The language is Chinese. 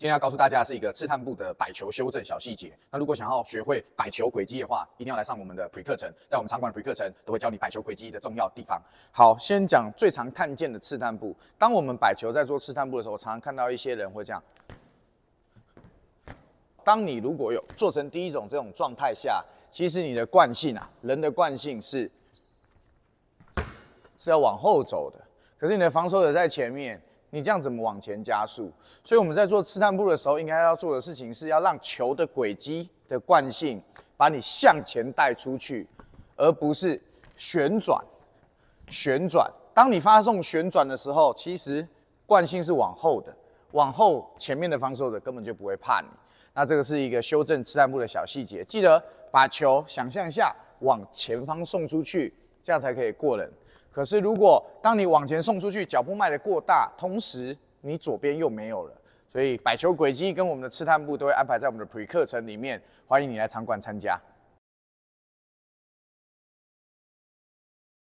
今天要告诉大家是一个刺探步的摆球修正小细节。那如果想要学会摆球轨迹的话，一定要来上我们的 Pre 课程，在我们场馆的 Pre 课程都会教你摆球轨迹的重要地方。好，先讲最常看见的刺探步。当我们摆球在做刺探步的时候，我常常看到一些人会这样。当你如果有做成第一种这种状态下，其实你的惯性啊，人的惯性是是要往后走的，可是你的防守者在前面。你这样怎么往前加速？所以我们在做刺探步的时候，应该要做的事情是要让球的轨迹的惯性把你向前带出去，而不是旋转旋转。当你发送旋转的时候，其实惯性是往后的，往后前面的防守者根本就不会怕你。那这个是一个修正刺探步的小细节，记得把球想象一下往前方送出去，这样才可以过人。可是，如果当你往前送出去，脚步迈得过大，同时你左边又没有了，所以摆球轨迹跟我们的刺探步都会安排在我们的 Pre 课程里面，欢迎你来场馆参加。